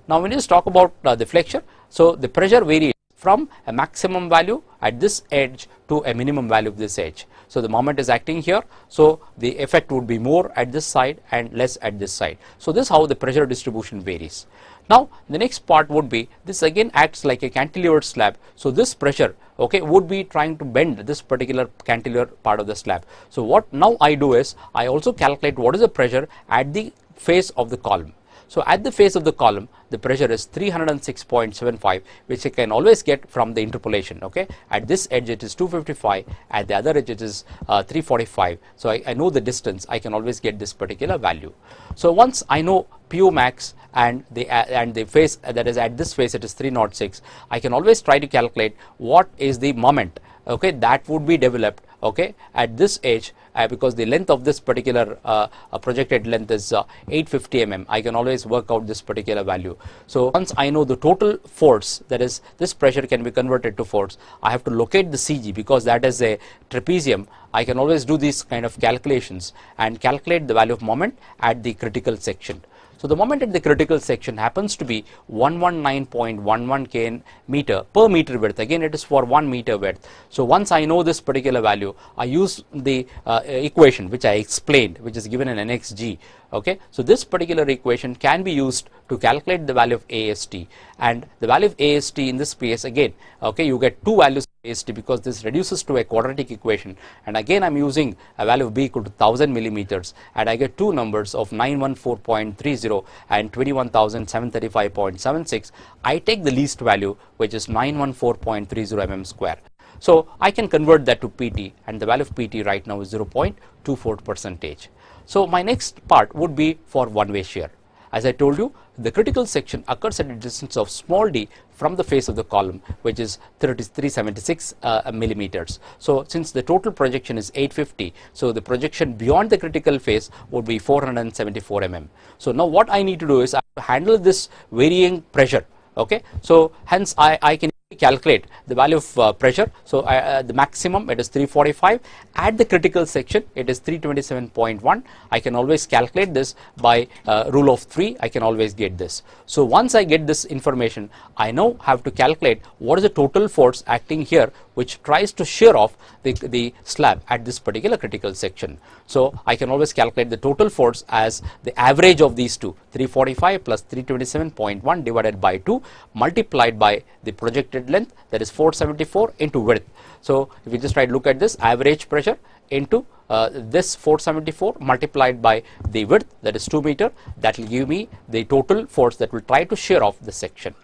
Now when you talk about uh, the flexure so the pressure varies from a maximum value at this edge to a minimum value of this edge. So the moment is acting here, so the effect would be more at this side and less at this side. So this is how the pressure distribution varies. Now the next part would be this again acts like a cantilever slab. So this pressure okay would be trying to bend this particular cantilever part of the slab. So what now I do is I also calculate what is the pressure at the face of the column. So at the face of the column, the pressure is 306.75, which you can always get from the interpolation. Okay, at this edge it is 255, at the other edge it is uh, 345. So I, I know the distance. I can always get this particular value. So once I know PU max and the uh, and the face uh, that is at this face it is 306 I can always try to calculate what is the moment okay that would be developed okay at this edge uh, because the length of this particular uh, projected length is uh, 850 mm. I can always work out this particular value. So once I know the total force that is this pressure can be converted to force, I have to locate the CG because that is a trapezium. I can always do these kind of calculations and calculate the value of moment at the critical section. So the moment at the critical section happens to be 119.11 kN meter per meter width. Again, it is for 1 meter width. So once I know this particular value, I use the uh, equation which I explained, which is given in NXG. Okay. So this particular equation can be used to calculate the value of AST and the value of AST in this case again, okay, you get two values because this reduces to a quadratic equation and again I am using a value of b equal to 1000 millimeters and I get two numbers of 914.30 and 21,735.76 I take the least value which is 914.30 mm square. So I can convert that to PT and the value of PT right now is 0.24 percentage. So my next part would be for one way shear. As I told you the critical section occurs at a distance of small d from the face of the column which is 33.76 uh, millimeters. So since the total projection is 850 so the projection beyond the critical phase would be 474 mm. So now what I need to do is I handle this varying pressure okay. So hence I, I can calculate the value of uh, pressure. So uh, uh the maximum it is 345 at the critical section it is 327.1. I can always calculate this by uh, rule of 3 I can always get this. So once I get this information I now have to calculate what is the total force acting here which tries to shear off the, the slab at this particular critical section. So I can always calculate the total force as the average of these two 345 plus 327.1 divided by 2 multiplied by the projected length that is 474 into width. So, if you just try to look at this average pressure into uh, this 474 multiplied by the width that is 2 meter that will give me the total force that will try to shear off the section.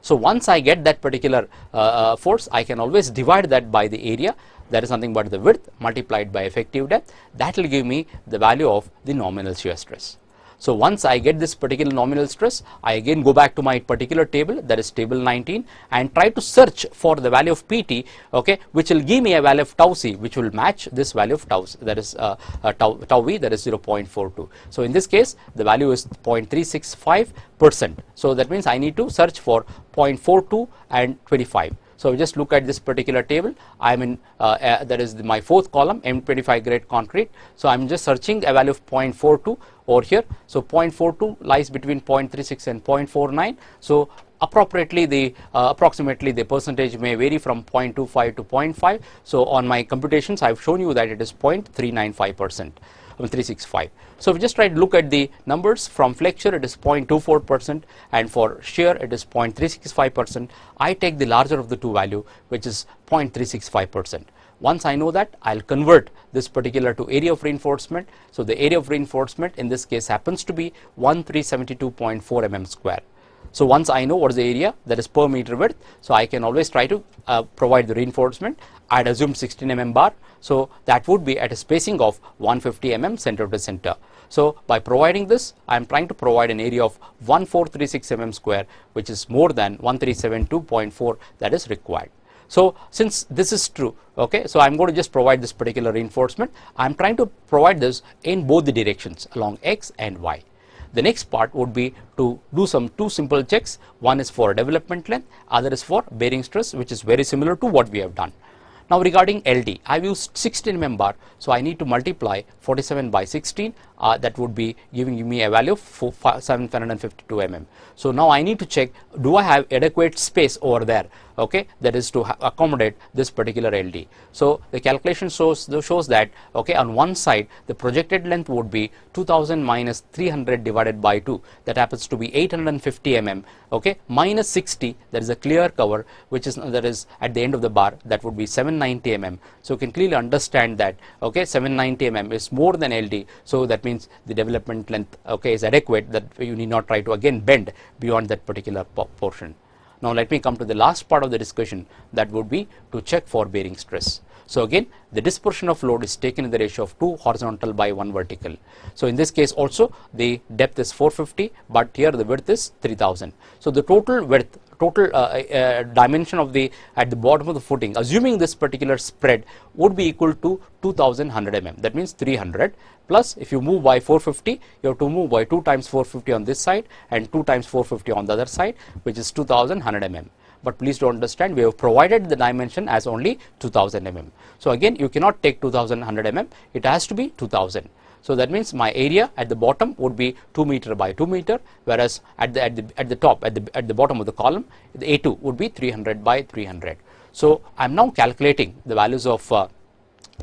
So, once I get that particular uh, uh, force I can always divide that by the area that is nothing but the width multiplied by effective depth that will give me the value of the nominal shear stress. So once I get this particular nominal stress, I again go back to my particular table that is table 19 and try to search for the value of PT, okay, which will give me a value of tau c which will match this value of tau c, that is uh, uh, tau, tau v that is 0.42. So in this case, the value is 0.365 percent. So that means I need to search for 0.42 and 25. So just look at this particular table. I am in uh, uh, that is the, my fourth column M25 grade concrete. So I am just searching a value of 0.42 over here. So 0.42 lies between 0.36 and 0.49. So appropriately the uh, approximately the percentage may vary from 0.25 to 0.5 so on my computations i've shown you that it is 0.395 percent 365. So we just try to look at the numbers from flexure it is 0.24 percent and for shear it is 0.365 percent. I take the larger of the two value which is 0.365 percent. Once I know that, I'll convert this particular to area of reinforcement. So the area of reinforcement in this case happens to be 1372.4 mm square. So once I know what is the area that is per meter width, so I can always try to uh, provide the reinforcement. I had assumed 16 mm bar, so that would be at a spacing of 150 mm center to center. So by providing this, I am trying to provide an area of 1436 mm square, which is more than 1372.4 that is required. So since this is true, okay, so I'm going to just provide this particular reinforcement. I'm trying to provide this in both the directions along x and y. The next part would be to do some two simple checks. One is for development length, other is for bearing stress which is very similar to what we have done. Now regarding LD, I have used 16 member, so I need to multiply 47 by 16 uh, that would be giving me a value of 752 mm. So now I need to check do I have adequate space over there okay that is to accommodate this particular LD. So the calculation shows, shows that okay on one side the projected length would be 2000 minus 300 divided by 2 that happens to be 850 mm okay minus 60 that is a clear cover which is that is at the end of the bar that would be 790 mm. So you can clearly understand that okay 790 mm is more than LD so that means the development length okay is adequate that you need not try to again bend beyond that particular portion. Now let me come to the last part of the discussion that would be to check for bearing stress. So again the dispersion of load is taken in the ratio of 2 horizontal by 1 vertical. So in this case also the depth is 450 but here the width is 3000. So the total width total uh, uh, dimension of the at the bottom of the footing assuming this particular spread would be equal to 2100 mm that means 300 plus if you move by 450 you have to move by 2 times 450 on this side and 2 times 450 on the other side which is 2100 mm but please do understand we have provided the dimension as only 2000 mm. So, again you cannot take 2100 mm, it has to be 2000. So that means my area at the bottom would be 2 meter by 2 meter, whereas at the at the at the top at the at the bottom of the column, the A2 would be 300 by 300. So I am now calculating the values of uh,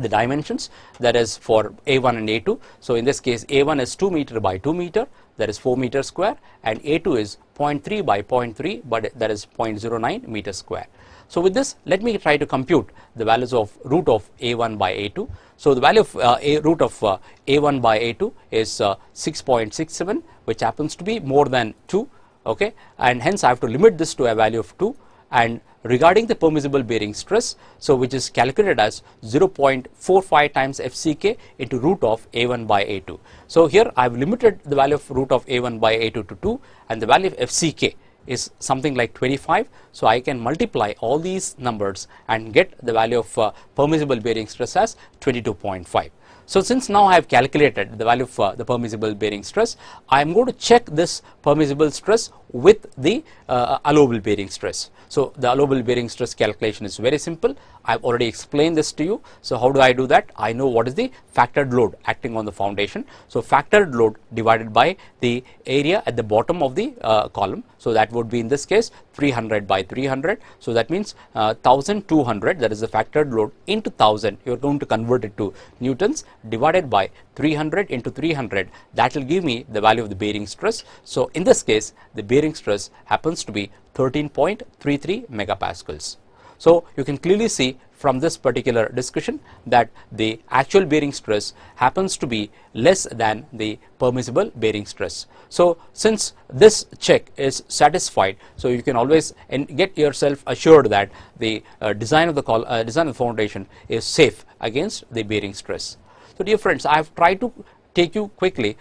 the dimensions that is for A1 and A2. So in this case, A1 is 2 meter by 2 meter, that is 4 meter square, and A2 is 0.3 by 0.3, but that is 0.09 meter square. So with this, let me try to compute the values of root of A1 by A2. So, the value of uh, a root of uh, a1 by a2 is uh, 6.67 which happens to be more than 2 okay and hence I have to limit this to a value of 2 and regarding the permissible bearing stress so which is calculated as 0.45 times FCK into root of a1 by a2. So, here I have limited the value of root of a1 by a2 to 2 and the value of FCK is something like 25. So I can multiply all these numbers and get the value of uh, permissible bearing stress as 22.5. So since now I have calculated the value of uh, the permissible bearing stress, I am going to check this permissible stress with the uh, allowable bearing stress. So the allowable bearing stress calculation is very simple. I've already explained this to you. So how do I do that? I know what is the factored load acting on the foundation. So factored load divided by the area at the bottom of the uh, column. So that would be in this case 300 by 300. So that means uh, 1200 that is the factored load into 1000 you are going to convert it to newtons divided by 300 into 300 that will give me the value of the bearing stress. So in this case the bearing stress happens to be 13.33 megapascals. So, you can clearly see from this particular discussion that the actual bearing stress happens to be less than the permissible bearing stress. So, since this check is satisfied, so you can always get yourself assured that the uh, design of the uh, design of the foundation is safe against the bearing stress. So, dear friends, I have tried to take you quickly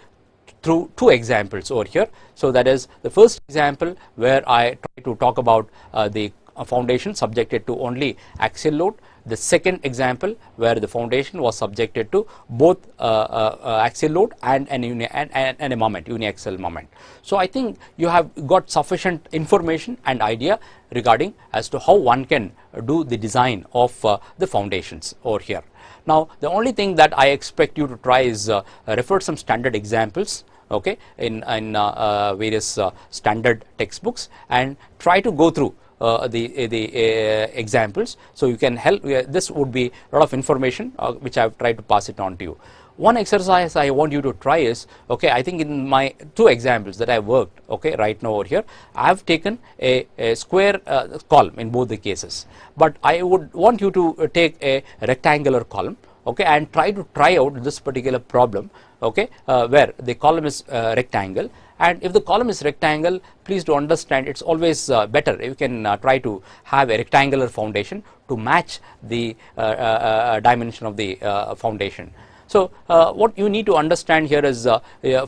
through two examples over here. So, that is the first example where I try to talk about uh, the a foundation subjected to only axial load. The second example where the foundation was subjected to both uh, uh, uh, axial load and, an uni and, and, and a moment, uniaxial moment. So I think you have got sufficient information and idea regarding as to how one can do the design of uh, the foundations over here. Now the only thing that I expect you to try is uh, refer some standard examples okay in in uh, uh, various uh, standard textbooks and try to go through uh, the, the uh, examples. So you can help, uh, this would be a lot of information which I have tried to pass it on to you. One exercise I want you to try is, okay, I think in my two examples that I worked, okay, right now over here, I have taken a, a square column in both the cases. But I would want you to take a rectangular column, okay, and try to try out this particular problem, okay, where the column is rectangle and if the column is rectangle please do understand it's always uh, better you can uh, try to have a rectangular foundation to match the uh, uh, uh dimension of the uh, foundation. So, what you need to understand here is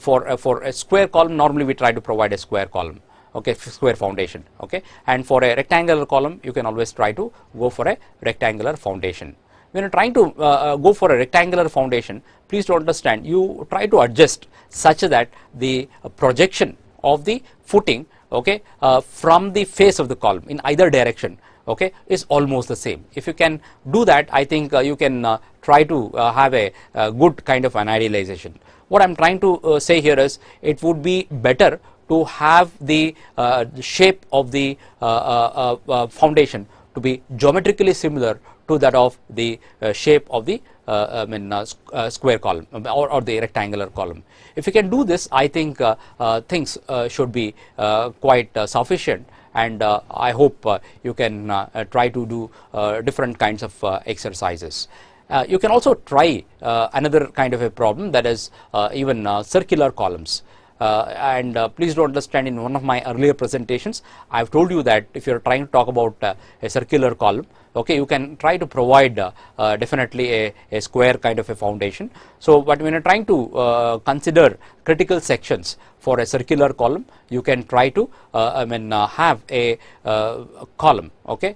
for, for a square column normally we try to provide a square column okay square foundation okay and for a rectangular column you can always try to go for a rectangular foundation when you're trying to uh, uh, go for a rectangular foundation, please do understand you try to adjust such that the projection of the footing okay, uh, from the face of the column in either direction okay is almost the same if you can do that i think uh, you can uh, try to uh, have a good kind of an idealization what i'm trying to say here is it would be better to have the, the shape of the foundation to be geometrically similar to that of the uh, shape of the uh, uh, I mean, square column or, or, the rectangular column. If you can do this, I think things should be quite sufficient and uh, I hope uh, you can uh, try to do different kinds of exercises. you can also try another kind of a problem that is even circular columns. and please do understand in one of my earlier presentations, I have told you that if you are trying to talk about a circular column, okay you can try to provide uh, uh, definitely a, a, square kind of a foundation so but when you're trying to uh, consider critical sections for a circular column you can try to I mean have a, a column okay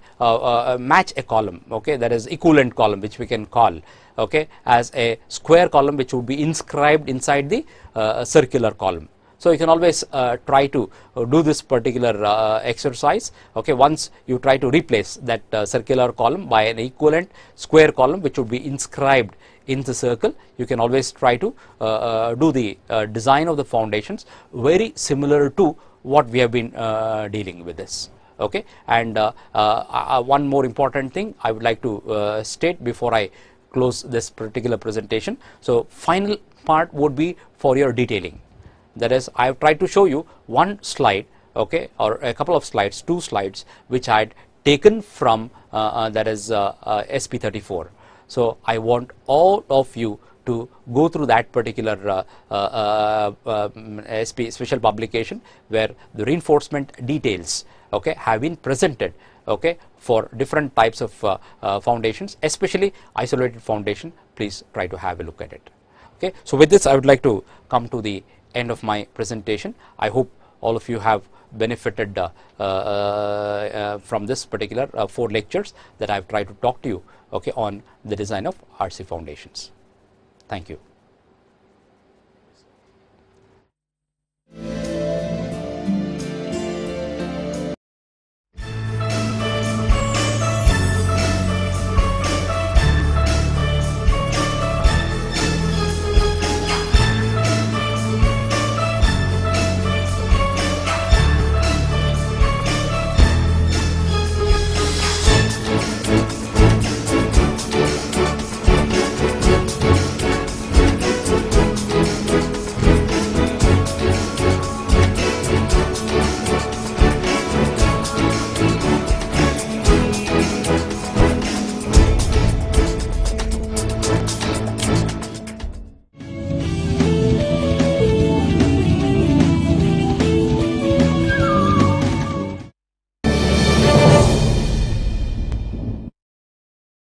match a column okay that is equivalent column which we can call okay as a square column which would be inscribed inside the circular column so you can always uh, try to uh, do this particular uh, exercise. Okay, once you try to replace that uh, circular column by an equivalent square column which would be inscribed in the circle, you can always try to uh, uh, do the design of the foundations very similar to what we have been dealing with this okay and uh, uh, one more important thing I would like to uh, state before I close this particular presentation. So final part would be for your detailing that is I have tried to show you one slide okay or a couple of slides two slides which I had taken from uh, uh, that is uh, uh, SP34 so I want all of you to go through that particular uh, um, SP special publication where the reinforcement details okay have been presented okay for different types of uh, uh, foundations especially isolated foundation please try to have a look at it okay so with this i would like to come to the end of my presentation. I hope all of you have benefited uh, uh, uh, from this particular four lectures that I have tried to talk to you okay, on the design of RC foundations. Thank you.